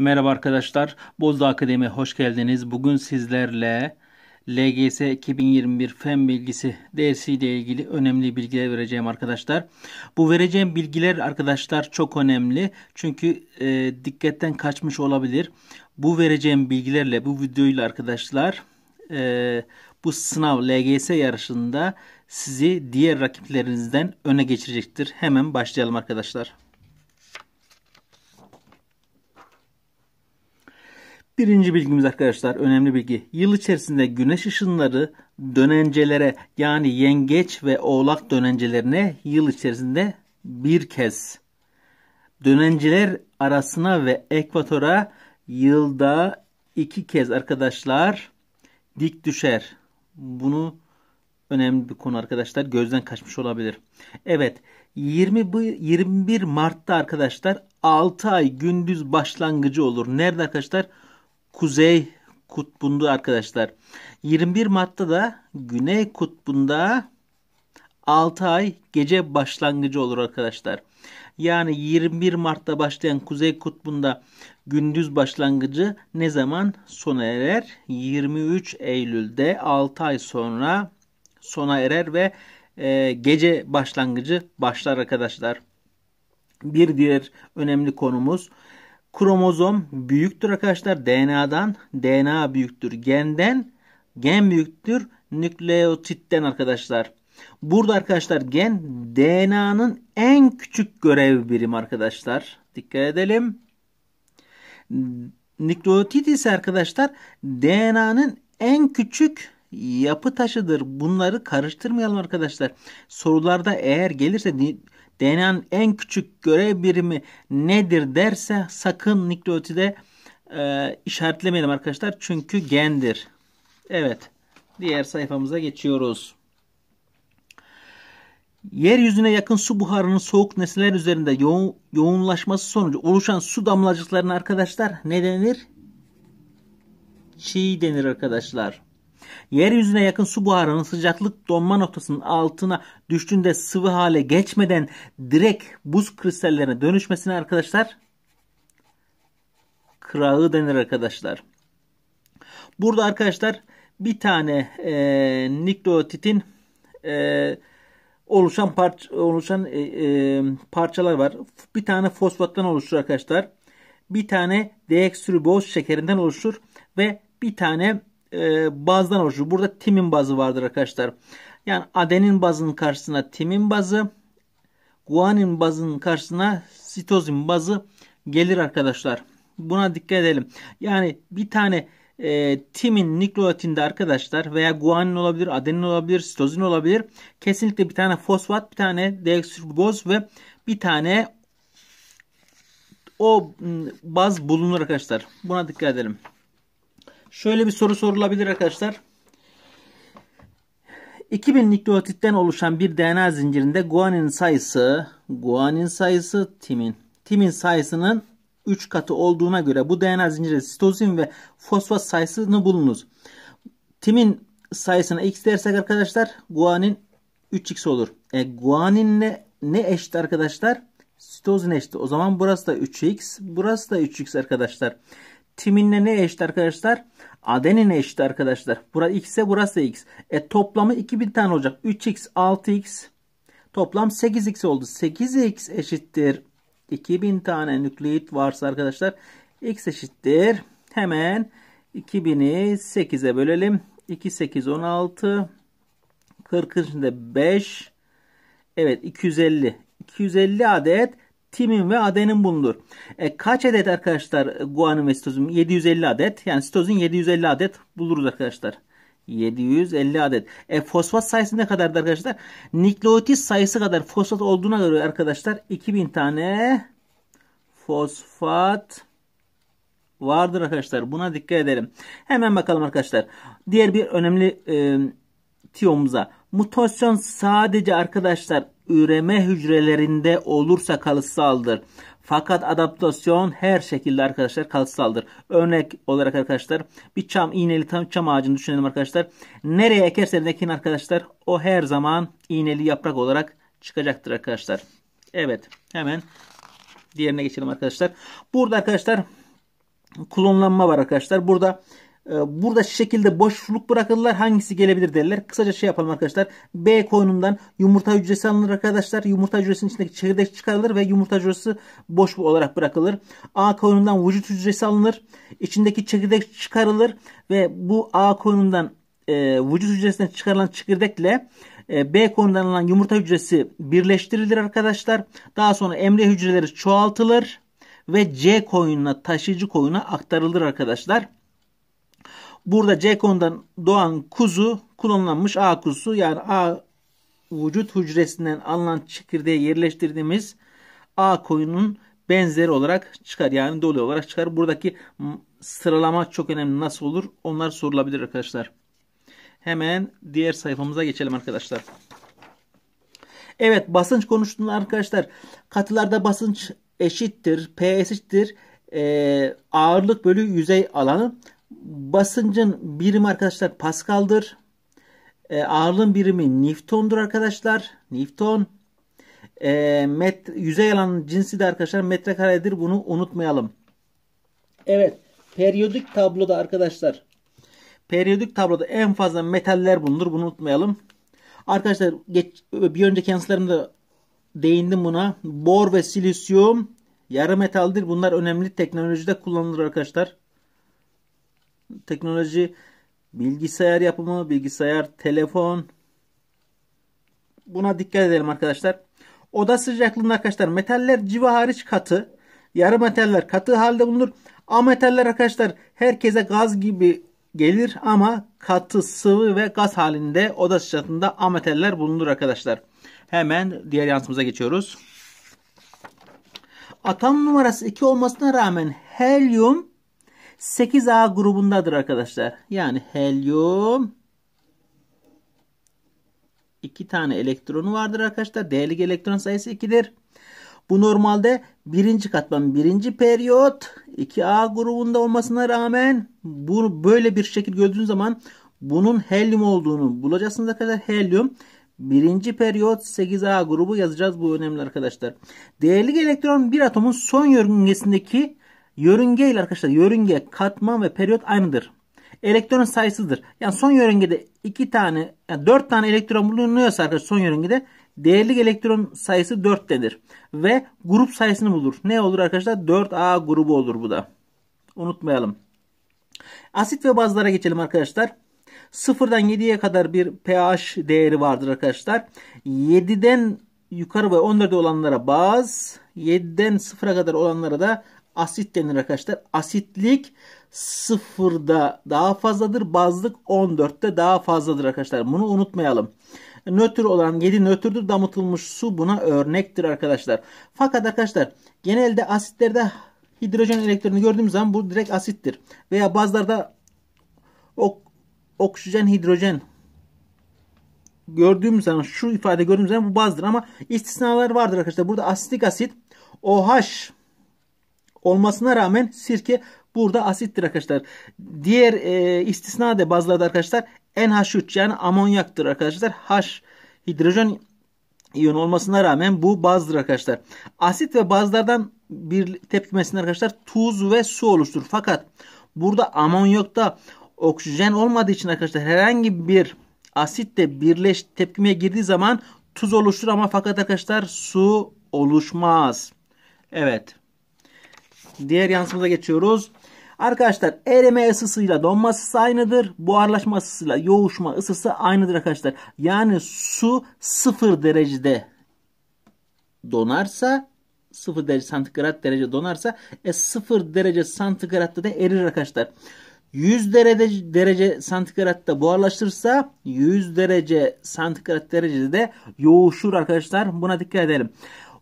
Merhaba arkadaşlar. Bozda Akademi hoş geldiniz. Bugün sizlerle LGS 2021 Fen Bilgisi dersiyle ilgili önemli bilgiler vereceğim arkadaşlar. Bu vereceğim bilgiler arkadaşlar çok önemli. Çünkü e, dikkatten kaçmış olabilir. Bu vereceğim bilgilerle bu videoyla arkadaşlar e, bu sınav LGS yarışında sizi diğer rakiplerinizden öne geçirecektir. Hemen başlayalım arkadaşlar. Birinci bilgimiz arkadaşlar önemli bilgi. Yıl içerisinde güneş ışınları dönencelere yani yengeç ve oğlak dönencelerine yıl içerisinde bir kez dönenceler arasına ve ekvatora yılda iki kez arkadaşlar dik düşer. Bunu önemli bir konu arkadaşlar. Gözden kaçmış olabilir. Evet 20, 21 Mart'ta arkadaşlar 6 ay gündüz başlangıcı olur. Nerede arkadaşlar? Arkadaşlar kuzey kutbunda arkadaşlar. 21 Mart'ta da güney kutbunda 6 ay gece başlangıcı olur arkadaşlar. Yani 21 Mart'ta başlayan Kuzey Kutbu'nda gündüz başlangıcı ne zaman sona erer? 23 Eylül'de 6 ay sonra sona erer ve e, gece başlangıcı başlar arkadaşlar. Bir diğer önemli konumuz Kromozom büyüktür arkadaşlar DNA'dan. DNA büyüktür genden. Gen büyüktür nükleotitten arkadaşlar. Burada arkadaşlar gen DNA'nın en küçük görev birim arkadaşlar. Dikkat edelim. Nükleotit ise arkadaşlar DNA'nın en küçük yapı taşıdır. Bunları karıştırmayalım arkadaşlar. Sorularda eğer gelirse DNA'nın en küçük görev birimi nedir derse sakın nükleotide e, işaretlemeyelim arkadaşlar. Çünkü gendir. Evet. Diğer sayfamıza geçiyoruz. Yeryüzüne yakın su buharının soğuk nesneler üzerinde yoğun, yoğunlaşması sonucu oluşan su damlacıklarına arkadaşlar ne denir? Çiğ denir arkadaşlar. Yeryüzüne yakın su buharının sıcaklık donma noktasının altına düştüğünde sıvı hale geçmeden direkt buz kristallerine dönüşmesine arkadaşlar kırağı denir arkadaşlar. Burada arkadaşlar bir tane e, nükleotitin e, oluşan parça oluşan e, e, parçalar var. Bir tane fosfattan oluşur arkadaşlar. Bir tane deoksiriboz şekerinden oluşur ve bir tane e, bazdan oluşur. Burada timin bazı vardır arkadaşlar. Yani adenin bazının karşısına timin bazı, guanin bazının karşısına sitozin bazı gelir arkadaşlar. Buna dikkat edelim. Yani bir tane e, timin nükleotinde arkadaşlar veya guanin olabilir, adenin olabilir, sitozin olabilir. Kesinlikle bir tane fosfat, bir tane deoksiriboz ve bir tane o baz bulunur arkadaşlar. Buna dikkat edelim. Şöyle bir soru sorulabilir arkadaşlar. 2000 nükleotitten oluşan bir DNA zincirinde guanin sayısı, guanin sayısı timin, timin sayısının 3 katı olduğuna göre bu DNA zinciri sitozin ve fosfat sayısını bulunuz. Timin sayısına x dersek arkadaşlar guanin 3x olur. E, guanin ne, eşit arkadaşlar? Sitozin eşit. O zaman burası da 3x. Burası da 3x arkadaşlar timinle ne eşit arkadaşlar? Adenine eşit arkadaşlar. Burası x ise burası x. E toplamı 2000 tane olacak. 3x 6x toplam 8x oldu. 8x eşittir. 2000 tane nükleit varsa arkadaşlar x eşittir. Hemen 2000'i 8'e bölelim. 2 8 16 40'ın içinde 5 Evet 250. 250 adet timin ve adenin bulunur. E, kaç adet arkadaşlar guanin ve sitozin? 750 adet. Yani sitozin 750 adet buluruz arkadaşlar. 750 adet. E, fosfat sayısı ne kadardı arkadaşlar? Nükleotit sayısı kadar fosfat olduğuna göre arkadaşlar 2000 tane fosfat vardır arkadaşlar. Buna dikkat edelim. Hemen bakalım arkadaşlar. Diğer bir önemli e, tiyomuza. Mutasyon sadece arkadaşlar üreme hücrelerinde olursa kalıtsaldır. Fakat adaptasyon her şekilde arkadaşlar kalıtsaldır. Örnek olarak arkadaşlar bir çam iğneli tam çam ağacını düşünelim arkadaşlar. Nereye ekerseniz ekin arkadaşlar o her zaman iğneli yaprak olarak çıkacaktır arkadaşlar. Evet hemen diğerine geçelim arkadaşlar. Burada arkadaşlar klonlanma var arkadaşlar. Burada ee, burada şekilde boşluk bırakırlar. Hangisi gelebilir derler. Kısaca şey yapalım arkadaşlar. B koyunundan yumurta hücresi alınır arkadaşlar. Yumurta hücresinin içindeki çekirdek çıkarılır ve yumurta hücresi boş olarak bırakılır. A koyunundan vücut hücresi alınır. İçindeki çekirdek çıkarılır ve bu A koyunundan e, vücut hücresinden çıkarılan çekirdekle e, B konudan alınan yumurta hücresi birleştirilir arkadaşlar. Daha sonra emre hücreleri çoğaltılır ve C koyununa taşıyıcı koyuna aktarılır arkadaşlar. Burada C kondan doğan kuzu klonlanmış A kuzusu yani A vücut hücresinden alınan çekirdeğe yerleştirdiğimiz A koyunun benzeri olarak çıkar. Yani dolu olarak çıkar. Buradaki sıralama çok önemli. Nasıl olur? Onlar sorulabilir arkadaşlar. Hemen diğer sayfamıza geçelim arkadaşlar. Evet basınç konuştuğunda arkadaşlar katılarda basınç eşittir. P eşittir. E, ağırlık bölü yüzey alanı. Basıncın birimi arkadaşlar Pascal'dır. E, ağırlığın birimi Newton'dur arkadaşlar. Newton. E, met, yüzey alanın cinsi de arkadaşlar metrekaredir. Bunu unutmayalım. Evet. Periyodik tabloda arkadaşlar. Periyodik tabloda en fazla metaller bulunur. Bunu unutmayalım. Arkadaşlar geç, bir önceki yansılarımda değindim buna. Bor ve silisyum yarı metaldir. Bunlar önemli teknolojide kullanılır arkadaşlar teknoloji, bilgisayar yapımı, bilgisayar, telefon. Buna dikkat edelim arkadaşlar. Oda sıcaklığında arkadaşlar metaller civa hariç katı, yarı metaller katı halde bulunur. Ametaller arkadaşlar herkese gaz gibi gelir ama katı, sıvı ve gaz halinde oda sıcaklığında ametaller bulunur arkadaşlar. Hemen diğer yansımıza geçiyoruz. Atom numarası 2 olmasına rağmen helyum 8A grubundadır arkadaşlar. Yani helyum iki tane elektronu vardır arkadaşlar. Değerli elektron sayısı 2'dir. Bu normalde birinci katman birinci periyot 2A grubunda olmasına rağmen bu böyle bir şekil gördüğün zaman bunun helyum olduğunu bulacaksınız arkadaşlar. Helyum birinci periyot 8A grubu yazacağız. Bu önemli arkadaşlar. Değerli elektron bir atomun son yörüngesindeki Yörünge ile arkadaşlar yörünge, katman ve periyot aynıdır. Elektron sayısıdır. Yani son yörüngede iki tane, yani dört tane elektron bulunuyorsa arkadaşlar son yörüngede değerlik elektron sayısı 4'tedir. Ve grup sayısını bulur. Ne olur arkadaşlar? 4A grubu olur bu da. Unutmayalım. Asit ve bazlara geçelim arkadaşlar. Sıfırdan 7'ye kadar bir pH değeri vardır arkadaşlar. 7'den yukarı ve 14'e olanlara baz, 7'den 0'a kadar olanlara da asit denir arkadaşlar. Asitlik sıfırda daha fazladır. Bazlık 14'te daha fazladır arkadaşlar. Bunu unutmayalım. Nötr olan 7 nötrdür. Damıtılmış su buna örnektir arkadaşlar. Fakat arkadaşlar genelde asitlerde hidrojen elektronu gördüğümüz zaman bu direkt asittir. Veya bazılarda ok oksijen hidrojen gördüğümüz zaman şu ifade gördüğümüz zaman bu bazdır ama istisnalar vardır arkadaşlar. Burada asitik asit OH olmasına rağmen sirke burada asittir arkadaşlar. Diğer e, istisna da bazılarda arkadaşlar NH3 yani amonyaktır arkadaşlar. H hidrojen iyon olmasına rağmen bu bazdır arkadaşlar. Asit ve bazlardan bir tepkimesinde arkadaşlar tuz ve su oluşturur. Fakat burada amonyakta oksijen olmadığı için arkadaşlar herhangi bir asitle birleş tepkimeye girdiği zaman tuz oluşur ama fakat arkadaşlar su oluşmaz. Evet. Diğer yansımıza geçiyoruz. Arkadaşlar erime ısısıyla donma ısısı aynıdır. Buharlaşma ısısıyla yoğuşma ısısı aynıdır arkadaşlar. Yani su 0 derecede donarsa 0 derece santigrat derece donarsa e 0 derece santigratta da erir arkadaşlar. 100 derece, derece santigratta buharlaşırsa 100 derece santigrat derecede de yoğuşur arkadaşlar. Buna dikkat edelim.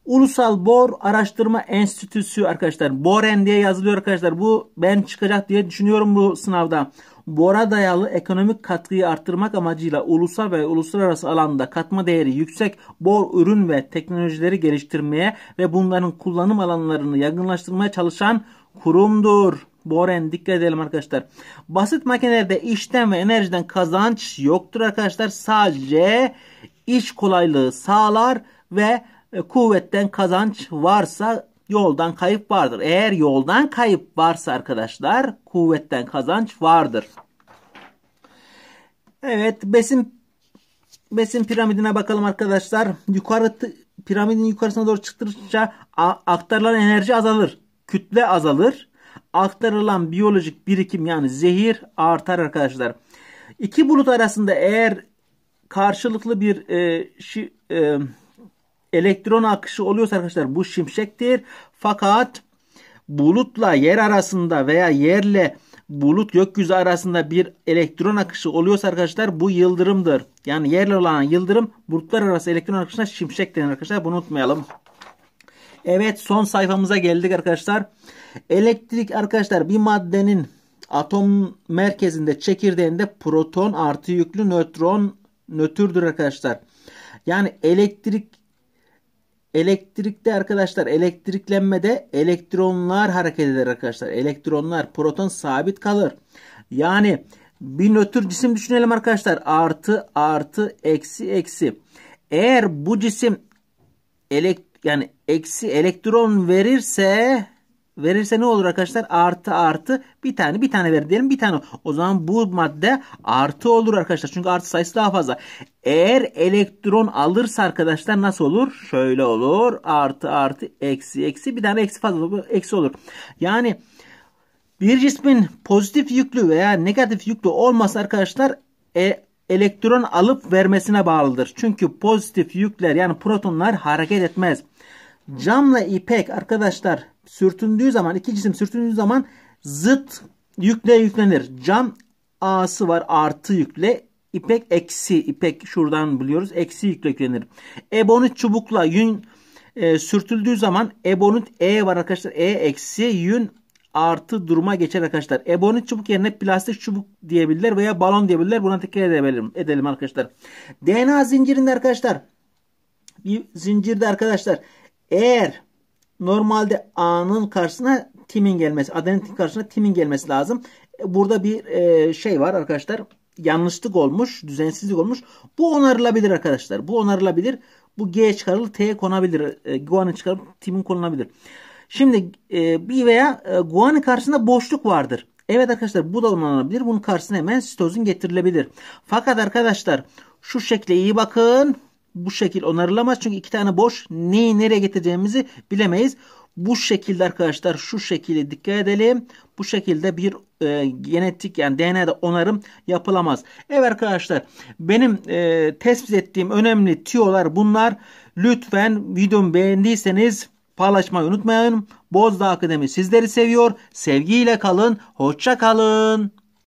Ulusal Bor Araştırma Enstitüsü arkadaşlar. Boren diye yazılıyor arkadaşlar. Bu ben çıkacak diye düşünüyorum bu sınavda. Bora dayalı ekonomik katkıyı arttırmak amacıyla ulusal ve uluslararası alanda katma değeri yüksek bor ürün ve teknolojileri geliştirmeye ve bunların kullanım alanlarını yaygınlaştırmaya çalışan kurumdur. Boren dikkat edelim arkadaşlar. Basit makinelerde işten ve enerjiden kazanç yoktur arkadaşlar. Sadece iş kolaylığı sağlar ve e, kuvvetten kazanç varsa yoldan kayıp vardır. Eğer yoldan kayıp varsa arkadaşlar kuvvetten kazanç vardır. Evet besin besin piramidine bakalım arkadaşlar. Yukarı piramidin yukarısına doğru çıktıkça aktarılan enerji azalır. Kütle azalır. Aktarılan biyolojik birikim yani zehir artar arkadaşlar. İki bulut arasında eğer karşılıklı bir e, şi, e, elektron akışı oluyorsa arkadaşlar bu şimşektir. Fakat bulutla yer arasında veya yerle bulut gökyüzü arasında bir elektron akışı oluyorsa arkadaşlar bu yıldırımdır. Yani yerle olan yıldırım bulutlar arası elektron akışına şimşek denir arkadaşlar. Bunu unutmayalım. Evet son sayfamıza geldik arkadaşlar. Elektrik arkadaşlar bir maddenin atom merkezinde çekirdeğinde proton artı yüklü nötron nötrdür arkadaşlar. Yani elektrik Elektrikte arkadaşlar elektriklenmede elektronlar hareket eder arkadaşlar. Elektronlar proton sabit kalır. Yani bir nötr cisim düşünelim arkadaşlar. Artı artı eksi eksi. Eğer bu cisim elek yani eksi elektron verirse verirse ne olur arkadaşlar? Artı artı bir tane bir tane ver diyelim bir tane. O zaman bu madde artı olur arkadaşlar. Çünkü artı sayısı daha fazla. Eğer elektron alırsa arkadaşlar nasıl olur? Şöyle olur. Artı artı eksi eksi bir tane eksi fazla eksi olur. Yani bir cismin pozitif yüklü veya negatif yüklü olması arkadaşlar e, elektron alıp vermesine bağlıdır. Çünkü pozitif yükler yani protonlar hareket etmez. Camla ipek arkadaşlar sürtündüğü zaman iki cisim sürtündüğü zaman zıt yükle yüklenir. Cam A'sı var artı yükle. İpek eksi. İpek şuradan biliyoruz. Eksi yükle yüklenir. Ebonit çubukla yün e, sürtüldüğü zaman ebonit E var arkadaşlar. E eksi yün artı duruma geçer arkadaşlar. Ebonit çubuk yerine plastik çubuk diyebilirler veya balon diyebilirler. Buna dikkat edelim, edelim arkadaşlar. DNA zincirinde arkadaşlar bir zincirde arkadaşlar eğer Normalde A'nın karşısına timin gelmesi, adenitin karşısına timin gelmesi lazım. Burada bir e, şey var arkadaşlar. Yanlışlık olmuş, düzensizlik olmuş. Bu onarılabilir arkadaşlar. Bu onarılabilir. Bu G çıkarılır, T konabilir. E, guanin çıkarılıp timin konulabilir. Şimdi e, bir veya e, guanin karşısında boşluk vardır. Evet arkadaşlar bu da onarılabilir. Bunun karşısına hemen sitozin getirilebilir. Fakat arkadaşlar şu şekle iyi bakın bu şekil onarılamaz. Çünkü iki tane boş neyi nereye getireceğimizi bilemeyiz. Bu şekilde arkadaşlar şu şekilde dikkat edelim. Bu şekilde bir e, genetik yani DNA'da onarım yapılamaz. Evet arkadaşlar benim e, tespit ettiğim önemli tüyolar bunlar. Lütfen videomu beğendiyseniz paylaşmayı unutmayın. Bozdağ Akademi sizleri seviyor. Sevgiyle kalın. Hoşça kalın.